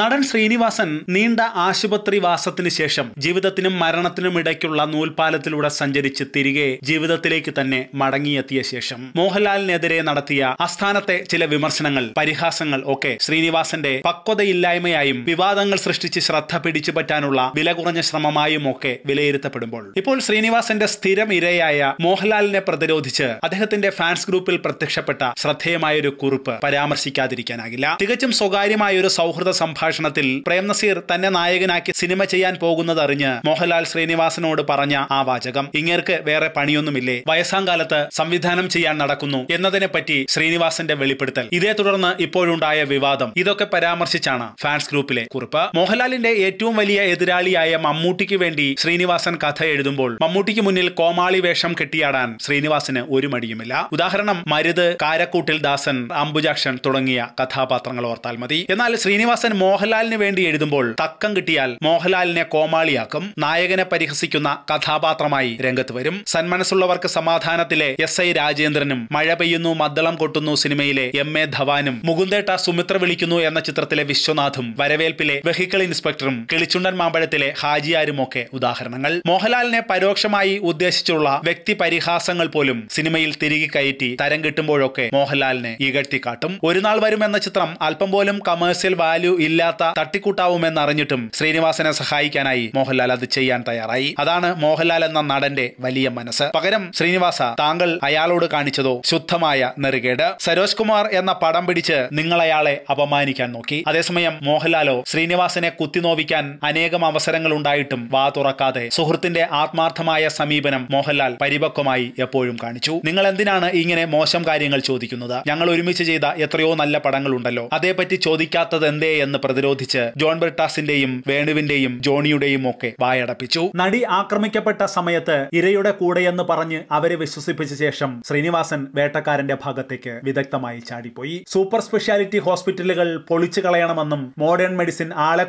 നടൻ ശ്രീനിവാസൻ നീണ്ട ആശുപത്രി വാസത്തിന് ശേഷം ജീവിതത്തിനും മരണത്തിനും ഇടയ്ക്കുള്ള നൂൽപാലത്തിലൂടെ സഞ്ചരിച്ച് തിരികെ ജീവിതത്തിലേക്ക് തന്നെ മടങ്ങിയെത്തിയ ശേഷം മോഹൻലാലിനെതിരെ നടത്തിയ ആസ്ഥാനത്തെ ചില വിമർശനങ്ങൾ പരിഹാസങ്ങൾ ഒക്കെ ശ്രീനിവാസന്റെ പക്വതയില്ലായ്മയായും വിവാദങ്ങൾ സൃഷ്ടിച്ച് ശ്രദ്ധ പിടിച്ചു പറ്റാനുള്ള വില കുറഞ്ഞ ശ്രമമായും ഒക്കെ വിലയിരുത്തപ്പെടുമ്പോൾ ഇപ്പോൾ ശ്രീനിവാസന്റെ സ്ഥിരം ഇരയായ മോഹൻലാലിനെ പ്രതിരോധിച്ച് അദ്ദേഹത്തിന്റെ ഫാൻസ് ഗ്രൂപ്പിൽ പ്രത്യക്ഷപ്പെട്ട ശ്രദ്ധേയമായൊരു കുറിപ്പ് പരാമർശിക്കാതിരിക്കാനാകില്ല തികച്ചും സ്വകാര്യമായ ഒരു സൗഹൃദ സംഭാഷണത്തിൽ പ്രേം നസീർ തന്നെ നായകനാക്കി സിനിമ ചെയ്യാൻ പോകുന്നതറിഞ്ഞ് മോഹൻലാൽ ശ്രീനിവാസനോട് പറഞ്ഞ ആ വാചകം ഇങ്ങേർക്ക് വേറെ പണിയൊന്നുമില്ലേ വയസ്സാങ്കാലത്ത് സംവിധാനം ചെയ്യാൻ നടക്കുന്നു എന്നതിനെ പറ്റി ശ്രീനിവാസന്റെ വെളിപ്പെടുത്തൽ ഇതേ തുടർന്ന് ഇപ്പോഴുണ്ടായ വിവാദം ഇതൊക്കെ പരാമർശിച്ചാണ് ഫാൻസ് ഗ്രൂപ്പിലെ കുറിപ്പ് മോഹൻലാലിന്റെ ഏറ്റവും വലിയ എതിരാളിയായ മമ്മൂട്ടിക്ക് വേണ്ടി ശ്രീനിവാസൻ കഥ എഴുതുമ്പോൾ മമ്മൂട്ടിക്ക് മുന്നിൽ കോമാളി വേഷം കെട്ടിയാടാൻ ശ്രീനിവാസന് ഒരു മടിയുമില്ല ഉദാഹരണം മരുത് കാരക്കൂട്ടിൽ ദാസൻ അംബുജാക്ഷൻ തുടങ്ങിയ കഥാപാത്രങ്ങൾ ഓർത്താൽ മതി എന്നാൽ ശ്രീനിവാസൻ മോഹൻലാലിന് വേണ്ടി എഴുതുമ്പോൾ തക്കം കിട്ടിയാൽ മോഹൻലാലിനെ കോമാളിയാക്കും നായകനെ പരിഹസിക്കുന്ന കഥാപാത്രമായി രംഗത്ത് വരും സന്മനസ്സുള്ളവർക്ക് സമാധാനത്തിലെ എസ് ഐ രാജേന്ദ്രനും മഴ പെയ്യുന്നു മദ്ദളം കൊട്ടുന്നു സിനിമയിലെ എം എ ധവാനും മുകുന്ദേട്ട സുമിത്ര വിളിക്കുന്നു എന്ന ചിത്രത്തിലെ വിശ്വനാഥും വരവേൽപ്പിലെ വെഹിക്കിൾ ഇൻസ്പെക്ടറും കിളിച്ചുണ്ടൻ മാമ്പഴത്തിലെ ഹാജിയാരുമൊക്കെ ഉദാഹരണങ്ങൾ മോഹൻലാലിനെ പരോക്ഷമായി ഉദ്ദേശിച്ചുള്ള വ്യക്തി പരിഹാസങ്ങൾ പോലും സിനിമയിൽ തിരികെ കയറ്റി തരം കിട്ടുമ്പോഴൊക്കെ മോഹൻലാലിനെ ഇകഴ്ത്തിക്കാട്ടും കാട്ടും ഒരു നാൾ വരും എന്ന ചിത്രം അല്പം പോലും കമേഴ്സ്യൽ വാല്യൂ ഇല്ല ഇല്ലാത്ത അറിഞ്ഞിട്ടും ശ്രീനിവാസനെ സഹായിക്കാനായി മോഹൻലാൽ അത് ചെയ്യാൻ തയ്യാറായി അതാണ് മോഹൻലാൽ എന്ന നടന്റെ വലിയ മനസ്സ് പകരം ശ്രീനിവാസ താങ്കൾ അയാളോട് കാണിച്ചതോ ശുദ്ധമായ നെറുകേട് സരോജ് കുമാർ എന്ന പടം പിടിച്ച് നിങ്ങൾ അയാളെ അപമാനിക്കാൻ നോക്കി അതേസമയം മോഹൻലാലോ ശ്രീനിവാസനെ കുത്തിനോവിക്കാൻ അനേകം അവസരങ്ങൾ ഉണ്ടായിട്ടും വാ തുറക്കാതെ സുഹൃത്തിന്റെ ആത്മാർത്ഥമായ സമീപനം മോഹൻലാൽ പരിപക്വമായി എപ്പോഴും കാണിച്ചു നിങ്ങൾ എന്തിനാണ് ഇങ്ങനെ മോശം കാര്യങ്ങൾ ചോദിക്കുന്നത് ഞങ്ങൾ ഒരുമിച്ച് ചെയ്ത എത്രയോ നല്ല പടങ്ങളുണ്ടല്ലോ അതേപറ്റി ചോദിക്കാത്തത് എന്തേ എന്ന് പ്രതിരോധിച്ച് ജോൺ ബെർട്ടാസിന്റെയും വേണുവിന്റെയും ജോണിയുടെയും ഒക്കെ വായടപ്പിച്ചു നടി ആക്രമിക്കപ്പെട്ട സമയത്ത് ഇരയുടെ കൂടെയെന്ന് പറഞ്ഞ് അവരെ വിശ്വസിപ്പിച്ച ശേഷം ശ്രീനിവാസൻ വേട്ടക്കാരന്റെ ഭാഗത്തേക്ക് വിദഗ്ധമായി ചാടിപ്പോയി സൂപ്പർ സ്പെഷ്യാലിറ്റി ഹോസ്പിറ്റലുകൾ പൊളിച്ചു കളയണമെന്നും മോഡേൺ മെഡിസിൻ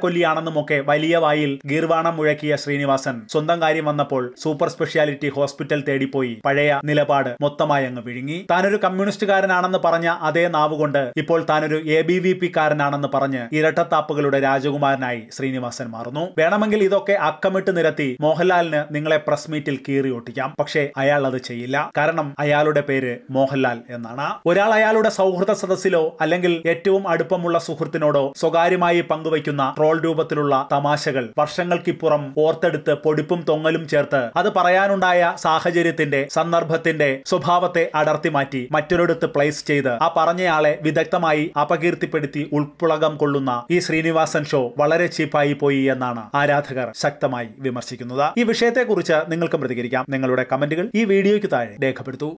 കൊല്ലിയാണെന്നും ഒക്കെ വലിയ വായിൽ ഗീർവാണം മുഴക്കിയ ശ്രീനിവാസൻ സ്വന്തം കാര്യം വന്നപ്പോൾ സൂപ്പർ സ്പെഷ്യാലിറ്റി ഹോസ്പിറ്റൽ തേടിപ്പോയി പഴയ നിലപാട് മൊത്തമായി അങ്ങ് വിഴുങ്ങി താനൊരു കമ്മ്യൂണിസ്റ്റുകാരനാണെന്ന് പറഞ്ഞ അതേ നാവുകൊണ്ട് ഇപ്പോൾ താനൊരു എ ബി വി പി കാരനാണെന്ന് പറഞ്ഞ് ഇരട്ട പശ്ചാത്താപ്പുകളുടെ രാജകുമാരനായി ശ്രീനിവാസൻ മാറുന്നു വേണമെങ്കിൽ ഇതൊക്കെ അക്കമിട്ട് നിരത്തി മോഹൻലാലിന് നിങ്ങളെ പ്രസ് മീറ്റിൽ ഒട്ടിക്കാം പക്ഷേ അയാൾ അത് ചെയ്യില്ല കാരണം അയാളുടെ പേര് മോഹൻലാൽ എന്നാണ് ഒരാൾ അയാളുടെ സൗഹൃദ സദസ്സിലോ അല്ലെങ്കിൽ ഏറ്റവും അടുപ്പമുള്ള സുഹൃത്തിനോടോ സ്വകാര്യമായി പങ്കുവയ്ക്കുന്ന ട്രോൾ രൂപത്തിലുള്ള തമാശകൾ വർഷങ്ങൾക്കിപ്പുറം ഓർത്തെടുത്ത് പൊടിപ്പും തൊങ്ങലും ചേർത്ത് അത് പറയാനുണ്ടായ സാഹചര്യത്തിന്റെ സന്ദർഭത്തിന്റെ സ്വഭാവത്തെ അടർത്തി മാറ്റി മറ്റൊരിടത്ത് പ്ലേസ് ചെയ്ത് ആ പറഞ്ഞയാളെ വിദഗ്ധമായി അപകീർത്തിപ്പെടുത്തി ഉൾപ്പുളകം കൊള്ളുന്ന ഈ ശ്രീനിവാസൻ ഷോ വളരെ ചീപ്പായി പോയി എന്നാണ് ആരാധകർ ശക്തമായി വിമർശിക്കുന്നത് ഈ വിഷയത്തെക്കുറിച്ച് നിങ്ങൾക്കും പ്രതികരിക്കാം നിങ്ങളുടെ കമന്റുകൾ ഈ വീഡിയോയ്ക്ക് താഴെ രേഖപ്പെടുത്തു